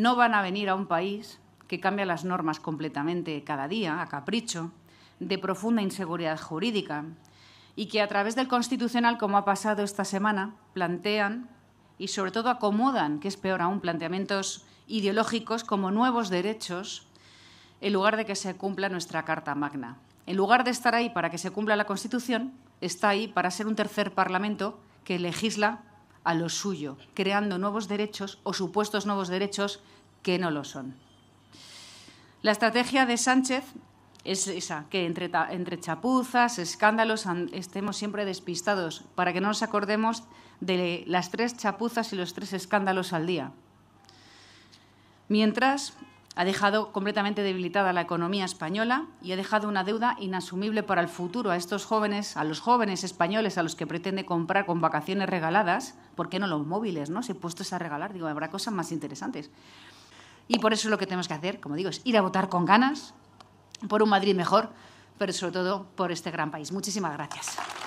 No van a venir a un país que cambia las normas completamente cada día, a capricho, de profunda inseguridad jurídica, y que a través del Constitucional, como ha pasado esta semana, plantean y sobre todo acomodan, que es peor aún, planteamientos ideológicos como nuevos derechos, en lugar de que se cumpla nuestra Carta Magna. En lugar de estar ahí para que se cumpla la Constitución, está ahí para ser un tercer Parlamento que legisla a lo suyo, creando nuevos derechos o supuestos nuevos derechos que no lo son. La estrategia de Sánchez es esa, que entre, entre chapuzas, escándalos, estemos siempre despistados, para que no nos acordemos de las tres chapuzas y los tres escándalos al día. Mientras, ha dejado completamente debilitada la economía española y ha dejado una deuda inasumible para el futuro a estos jóvenes, a los jóvenes españoles a los que pretende comprar con vacaciones regaladas, ¿por qué no los móviles, no? Si puestos a regalar, digo, habrá cosas más interesantes. Y por eso lo que tenemos que hacer, como digo, es ir a votar con ganas por un Madrid mejor, pero sobre todo por este gran país. Muchísimas gracias.